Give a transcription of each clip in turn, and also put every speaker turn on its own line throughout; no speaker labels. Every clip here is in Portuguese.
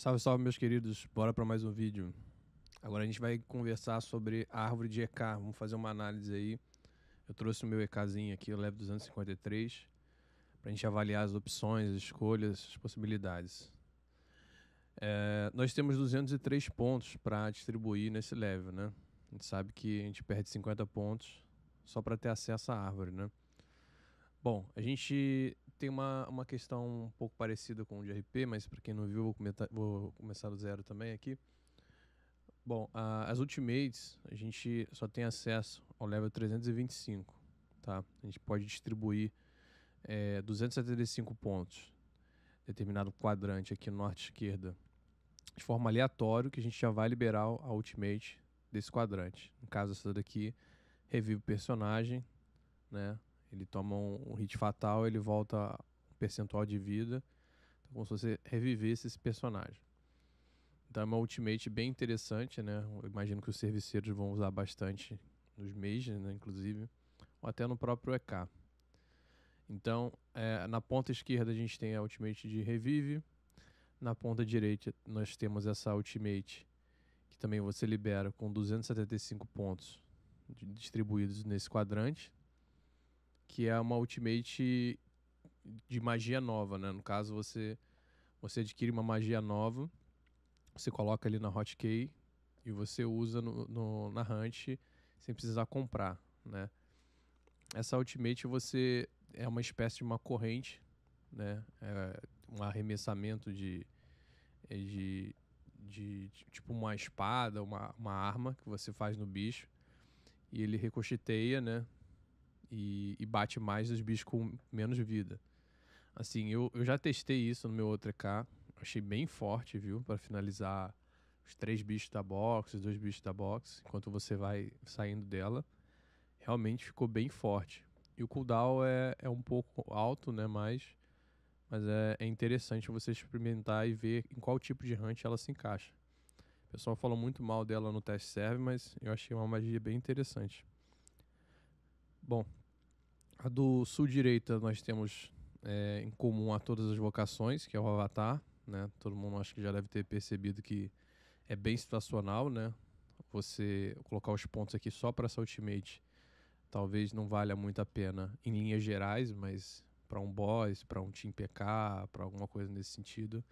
Salve, salve, meus queridos. Bora para mais um vídeo. Agora a gente vai conversar sobre a árvore de EK. Vamos fazer uma análise aí. Eu trouxe o meu EKzinho aqui, o Leve 253, para a gente avaliar as opções, as escolhas, as possibilidades. É, nós temos 203 pontos para distribuir nesse level, né? A gente sabe que a gente perde 50 pontos só para ter acesso à árvore, né? Bom, a gente tem uma, uma questão um pouco parecida com o de RP, mas para quem não viu, vou, comentar, vou, começar do zero também aqui. Bom, a, as Ultimates, a gente só tem acesso ao level 325, tá? A gente pode distribuir é, 275 pontos, determinado quadrante aqui no norte esquerda, de forma aleatória, que a gente já vai liberar a Ultimate desse quadrante. No caso, essa daqui revive o personagem, né? Ele toma um, um hit fatal, ele volta um percentual de vida. Então, como se você revivesse esse personagem. Então é uma ultimate bem interessante, né? Eu imagino que os serviceiros vão usar bastante nos mages, né, inclusive, ou até no próprio EK. Então, é, na ponta esquerda a gente tem a ultimate de revive, na ponta direita nós temos essa ultimate que também você libera com 275 pontos distribuídos nesse quadrante que é uma ultimate de magia nova, né? No caso, você, você adquire uma magia nova, você coloca ali na hotkey e você usa no, no, na hunt sem precisar comprar, né? Essa ultimate você é uma espécie de uma corrente, né? É um arremessamento de, é de, de, de tipo uma espada, uma, uma arma que você faz no bicho e ele ricocheteia, né? e, e bate mais os bichos com menos vida. Assim, eu, eu já testei isso no meu outro k achei bem forte, viu? Para finalizar os três bichos da box, os dois bichos da box, enquanto você vai saindo dela. Realmente ficou bem forte. E o cooldown é, é um pouco alto, né? Mas, mas é, é interessante você experimentar e ver em qual tipo de hunt ela se encaixa. O pessoal falou muito mal dela no teste serve, mas eu achei uma magia bem interessante. Bom, a do sul-direita nós temos é, em comum a todas as vocações, que é o Avatar. Né? Todo mundo acho que já deve ter percebido que é bem situacional, né? Você colocar os pontos aqui só para essa Ultimate talvez não valha muito a pena em linhas gerais, mas para um boss, para um Team PK, para alguma coisa nesse sentido,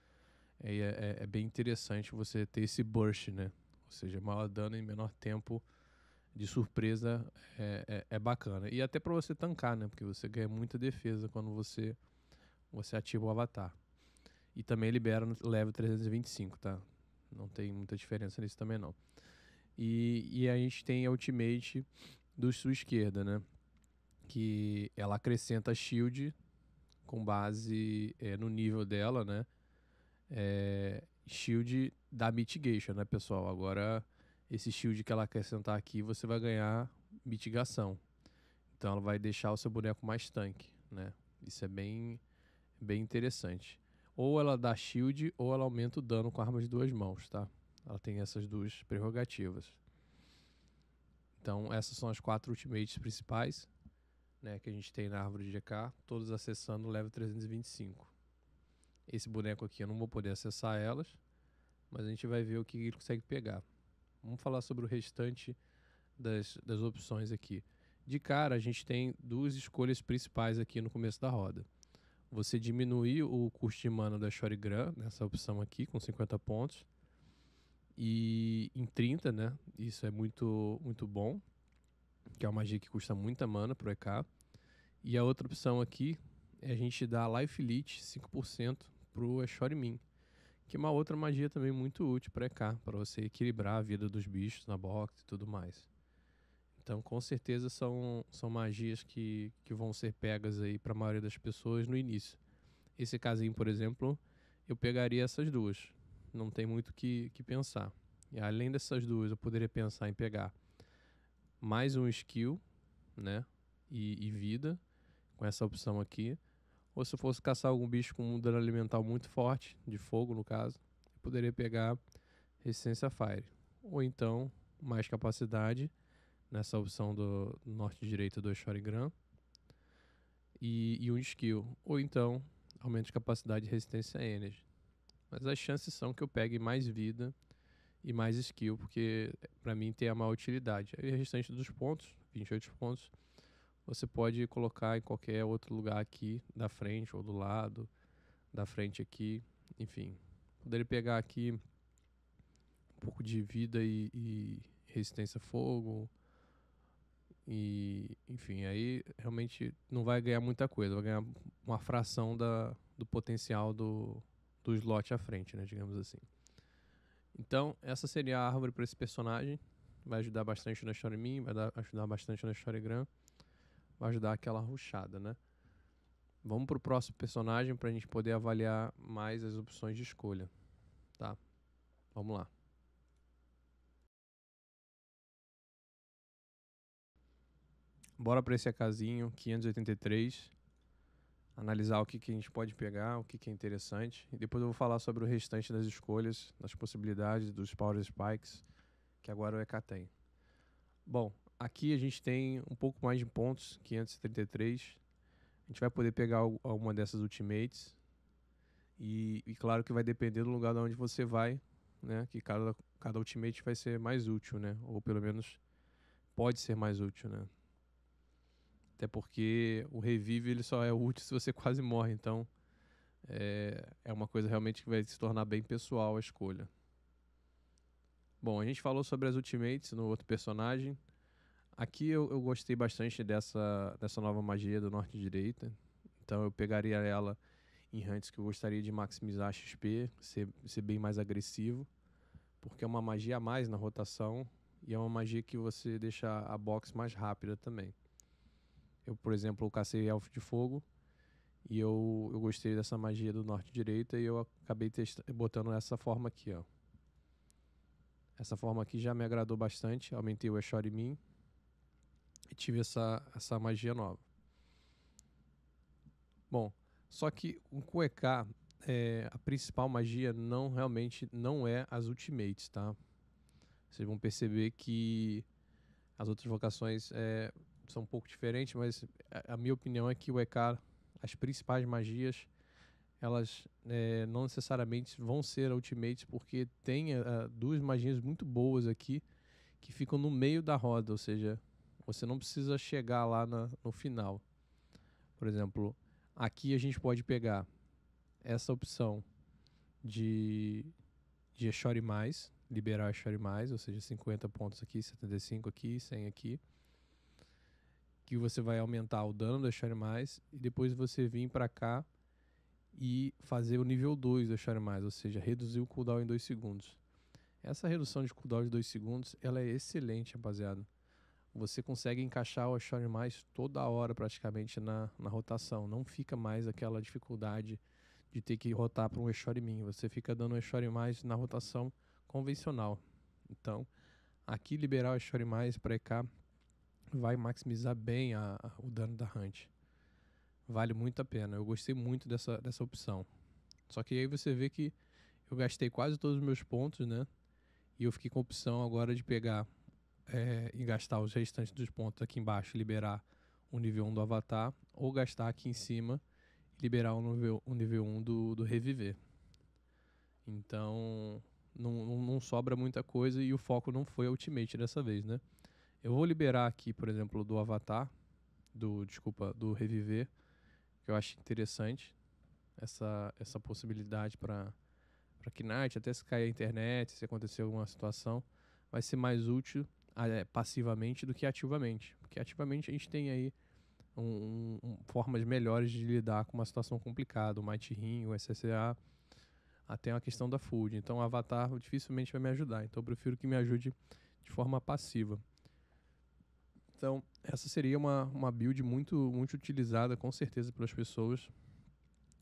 é, é, é, bem interessante você ter esse burst, né? Ou seja, maior dano em menor tempo de surpresa é, é, é bacana. E até para você tancar, né? Porque você ganha muita defesa quando você, você ativa o avatar. E também libera no level 325, tá? Não tem muita diferença nisso também, não. E, e a gente tem a ultimate do sua esquerda, né? Que ela acrescenta shield com base é, no nível dela, né? É, shield da mitigation, né, pessoal? Agora esse shield que ela acrescentar aqui, você vai ganhar mitigação. Então ela vai deixar o seu boneco mais tanque, né? Isso é bem, bem interessante. Ou ela dá shield ou ela aumenta o dano com armas de duas mãos, tá? Ela tem essas duas prerrogativas. Então essas são as quatro ultimates principais, né, que a gente tem na árvore de GK, todas acessando o level 325. Esse boneco aqui eu não vou poder acessar elas, mas a gente vai ver o que ele consegue pegar. Vamos falar sobre o restante das, das opções aqui. De cara, a gente tem duas escolhas principais aqui no começo da roda. Você diminuir o custo de mana da Shorigram, nessa opção aqui, com 50 pontos. E em 30, né? Isso é muito, muito bom. Que é uma magia que custa muita mana pro EK. E a outra opção aqui é a gente dar Life Leech 5% pro Ashore Min. Que é uma outra magia também muito útil para EK, para você equilibrar a vida dos bichos na box e tudo mais. Então, com certeza, são, são magias que, que vão ser pegas aí para a maioria das pessoas no início. Esse casinho, por exemplo, eu pegaria essas duas. Não tem muito que, que pensar. E além dessas duas, eu poderia pensar em pegar mais um skill, né? E, e vida, com essa opção aqui. Ou se eu fosse caçar algum bicho com um dano alimentar muito forte, de fogo no caso, eu poderia pegar resistência fire. Ou então, mais capacidade, nessa opção do norte direito do Shoringram. E, e um skill. Ou então, aumento de capacidade de resistência energy. Mas as chances são que eu pegue mais vida e mais skill, porque para mim tem a maior utilidade. E o restante dos pontos, 28 pontos, você pode colocar em qualquer outro lugar aqui da frente ou do lado da frente aqui, enfim. Poderia pegar aqui um pouco de vida e, e resistência a fogo e enfim, aí realmente não vai ganhar muita coisa, vai ganhar uma fração da, do potencial do, do slot à frente, né, digamos assim. Então, essa seria a árvore para esse personagem, vai ajudar bastante na Shoremin, vai dar, ajudar bastante na Shoregram vai ajudar aquela ruchada, né? Vamos para o próximo personagem para a gente poder avaliar mais as opções de escolha, tá? Vamos lá. Bora para esse acasinho 583, analisar o que, que a gente pode pegar, o que, que é interessante. E depois eu vou falar sobre o restante das escolhas, das possibilidades dos Power Spikes, que agora o EK tem. Bom, Aqui a gente tem um pouco mais de pontos, 533. A gente vai poder pegar alguma dessas ultimates. E, e claro que vai depender do lugar de onde você vai, né? Que cada, cada ultimate vai ser mais útil, né? Ou pelo menos pode ser mais útil, né? Até porque o revive ele só é útil se você quase morre, então é, é uma coisa realmente que vai se tornar bem pessoal a escolha. Bom, a gente falou sobre as ultimates no outro personagem. Aqui eu, eu gostei bastante dessa, dessa nova magia do norte-direita. Então eu pegaria ela em hunts que eu gostaria de maximizar XP, ser, ser bem mais agressivo, porque é uma magia a mais na rotação e é uma magia que você deixa a box mais rápida também. Eu, por exemplo, cacei Elfo de Fogo e eu, eu gostei dessa magia do norte direita e eu acabei botando essa forma aqui, ó. Essa forma aqui já me agradou bastante, aumentei o Echor em mim, tive essa, essa magia nova. Bom, só que o QEK, é, a principal magia não realmente não é as ultimates, tá? Vocês vão perceber que as outras vocações é, são um pouco diferentes, mas a, a minha opinião é que o EK, as principais magias, elas é, não necessariamente vão ser ultimates, porque tem a, é, duas magias muito boas aqui que ficam no meio da roda, ou seja, você não precisa chegar lá na, no final. Por exemplo, aqui a gente pode pegar essa opção de, de Shore mais, liberar Shore mais, ou seja, 50 pontos aqui, 75 aqui, 100 aqui. Que você vai aumentar o dano da Shore mais e depois você vir para cá e fazer o nível 2 da Shore mais, ou seja, reduzir o cooldown em 2 segundos. Essa redução de cooldown de 2 segundos, ela é excelente, rapaziada você consegue encaixar o offshore mais toda hora praticamente na, na rotação. Não fica mais aquela dificuldade de ter que rotar para um offshore min. Você fica dando um offshore mais na rotação convencional. Então, aqui liberar o offshore mais para EK vai maximizar bem a, a, o dano da Hunt. Vale muito a pena. Eu gostei muito dessa, dessa opção. Só que aí você vê que eu gastei quase todos os meus pontos, né? E eu fiquei com a opção agora de pegar é, e gastar os restantes dos pontos aqui embaixo e liberar o nível 1 do avatar, ou gastar aqui em cima e liberar o nível, o nível 1 do, do reviver. Então, não, não sobra muita coisa e o foco não foi ultimate dessa vez, né? Eu vou liberar aqui, por exemplo, do avatar, do, desculpa, do reviver, que eu acho interessante essa, essa possibilidade para para Knight, até se cair a internet, se acontecer alguma situação, vai ser mais útil é, passivamente do que ativamente. Porque ativamente a gente tem aí um, um, formas melhores de lidar com uma situação complicada, o Mighty Ring, o SSA, até a questão da Food. Então o Avatar dificilmente vai me ajudar. Então eu prefiro que me ajude de forma passiva. Então, essa seria uma, uma build muito, muito utilizada, com certeza, pelas pessoas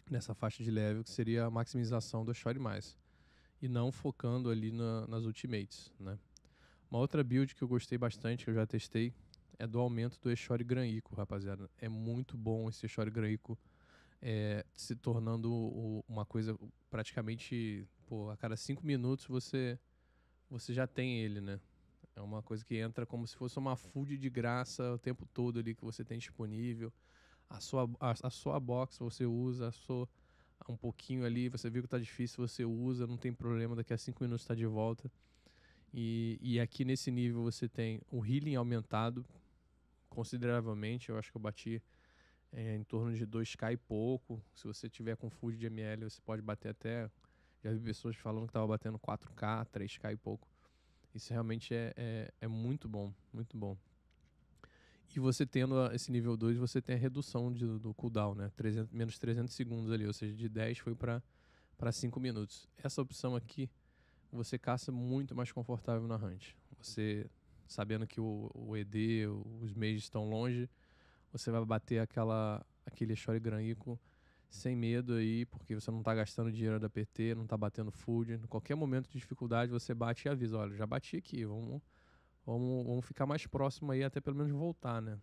nessa faixa de level, que seria a maximização do Shore Mais. E não focando ali na, nas ultimates, né? Uma outra build que eu gostei bastante, que eu já testei, é do aumento do Echori granico, rapaziada. É muito bom esse Echori granico é, se tornando uma coisa praticamente, pô, a cada cinco minutos você, você já tem ele, né? É uma coisa que entra como se fosse uma food de graça o tempo todo ali que você tem disponível. A sua, a, a sua box você usa, a sua um pouquinho ali, você viu que tá difícil, você usa, não tem problema, daqui a cinco minutos tá de volta. E, e aqui nesse nível você tem o healing aumentado consideravelmente. Eu acho que eu bati é, em torno de 2k e pouco. Se você tiver com food de ml, você pode bater até. Já vi pessoas falando que estava batendo 4k, 3k e pouco. Isso realmente é, é, é muito bom, muito bom. E você tendo esse nível 2, você tem a redução de, do cooldown, né? 300, menos 300 segundos ali, ou seja, de 10 foi para 5 minutos. Essa opção aqui você caça muito mais confortável na hunt. Você, sabendo que o, o ED, os meios estão longe, você vai bater aquela, aquele granico sem medo aí, porque você não está gastando dinheiro da PT, não está batendo food. Em qualquer momento de dificuldade, você bate e avisa, olha, já bati aqui, vamos, vamos, vamos ficar mais próximo aí até pelo menos voltar, né?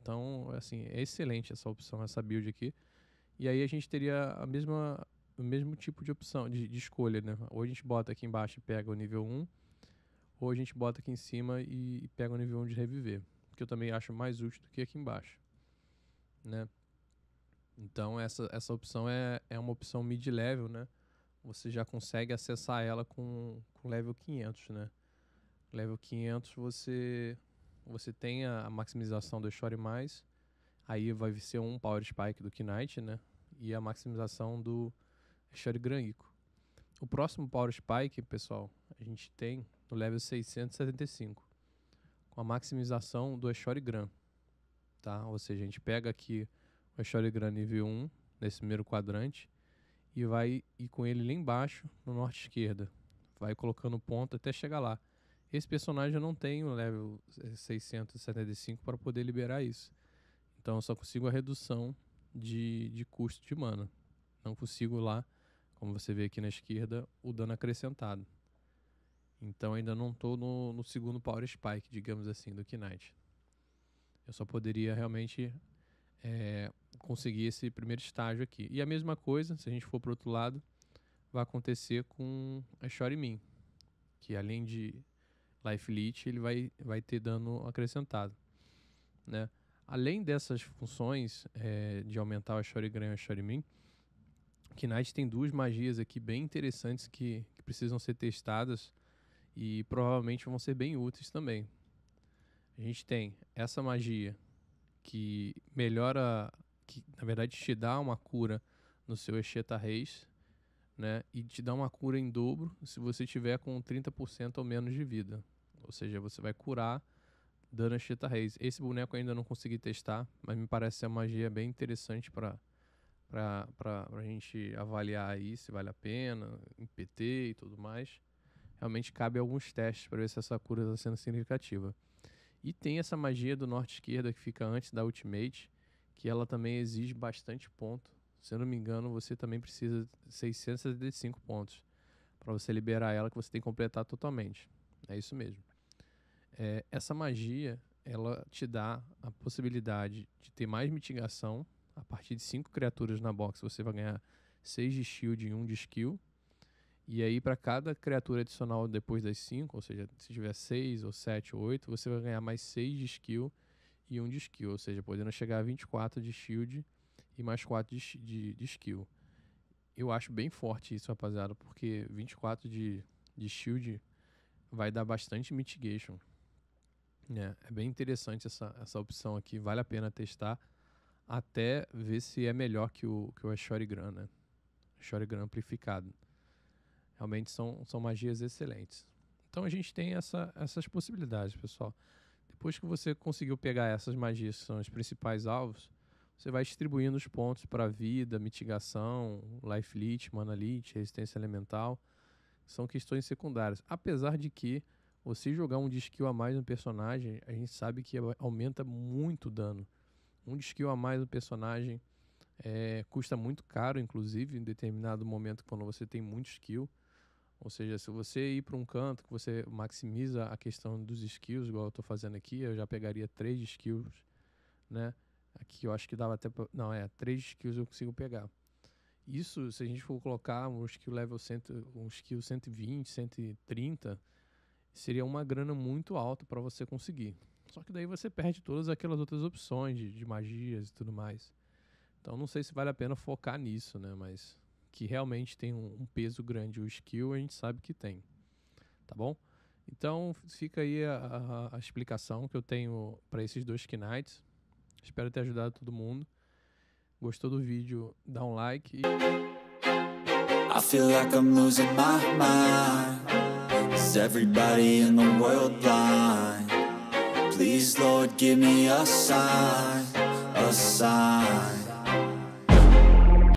Então, assim, é excelente essa opção, essa build aqui. E aí a gente teria a mesma o mesmo tipo de opção, de, de, escolha, né? Ou a gente bota aqui embaixo e pega o nível 1, ou a gente bota aqui em cima e, e pega o nível 1 de reviver, que eu também acho mais útil do que aqui embaixo, né? Então essa, essa opção é, é uma opção mid-level, né? Você já consegue acessar ela com, com level 500, né? Level 500 você, você tem a maximização do Shore mais, aí vai ser um Power Spike do Knight, né? E a maximização do, Ico. O próximo Power Spike, pessoal, a gente tem no level 675, com a maximização do Echorigran, tá? Ou seja, a gente pega aqui o Gran nível 1, nesse primeiro quadrante, e vai ir com ele lá embaixo, no norte esquerda. Vai colocando ponto até chegar lá. Esse personagem eu não tenho level 675 para poder liberar isso. Então eu só consigo a redução de, de custo de mana. Não consigo lá como você vê aqui na esquerda, o dano acrescentado. Então ainda não estou no, no, segundo power spike, digamos assim, do Knight. Eu só poderia realmente é, conseguir esse primeiro estágio aqui. E a mesma coisa, se a gente for para o outro lado, vai acontecer com a Shorymin, que além de Life Leech, ele vai, vai ter dano acrescentado. Né? Além dessas funções é, de aumentar a Shorygram e a Shorymin, Knight tem duas magias aqui bem interessantes que, que precisam ser testadas e provavelmente vão ser bem úteis também. A gente tem essa magia que melhora, que na verdade te dá uma cura no seu Exeta Reis, né? E te dá uma cura em dobro se você tiver com 30% ou menos de vida. Ou seja, você vai curar dando Exeta Reis. Esse boneco eu ainda não consegui testar, mas me parece ser uma magia bem interessante para para a gente avaliar aí se vale a pena, em PT e tudo mais. Realmente cabe alguns testes para ver se essa cura está sendo significativa. E tem essa magia do norte-esquerda que fica antes da ultimate, que ela também exige bastante ponto. Se eu não me engano, você também precisa de 675 pontos para você liberar ela, que você tem que completar totalmente. É isso mesmo. É, essa magia, ela te dá a possibilidade de ter mais mitigação a partir de 5 criaturas na box, você vai ganhar 6 de shield e um de skill. E aí, para cada criatura adicional depois das 5, ou seja, se tiver 6 ou 7 ou 8, você vai ganhar mais 6 de skill e 1 um de skill, ou seja, podendo chegar a 24 de shield e mais 4 de, de, de skill. Eu acho bem forte isso, rapaziada, porque 24 de, de shield vai dar bastante mitigation. É, é bem interessante essa, essa opção aqui, vale a pena testar até ver se é melhor que o, que o Gran, né? Gran amplificado. Realmente são, são magias excelentes. Então a gente tem essa, essas possibilidades, pessoal. Depois que você conseguiu pegar essas magias que são os principais alvos, você vai distribuindo os pontos para vida, mitigação, life lead, mana lead, resistência elemental. São questões secundárias. Apesar de que você jogar um de skill a mais no personagem, a gente sabe que aumenta muito o dano. Um skill a mais do personagem é, custa muito caro, inclusive, em determinado momento, quando você tem muito skill. Ou seja, se você ir para um canto que você maximiza a questão dos skills, igual eu estou fazendo aqui, eu já pegaria três skills, né? Aqui eu acho que dava até. Pra... Não, é, três skills eu consigo pegar. Isso, se a gente for colocar um skill level 100, um skill 120, 130, seria uma grana muito alta para você conseguir. Só que daí você perde todas aquelas outras opções de, de magias e tudo mais. Então não sei se vale a pena focar nisso, né? Mas que realmente tem um, um peso grande o skill, a gente sabe que tem. Tá bom? Então fica aí a, a, a explicação que eu tenho para esses dois Knights. Espero ter ajudado todo mundo. Gostou do vídeo? Dá um like. E... I feel like I'm losing my mind. Is everybody in the world blind? Please, Lord, give me a sign, a sign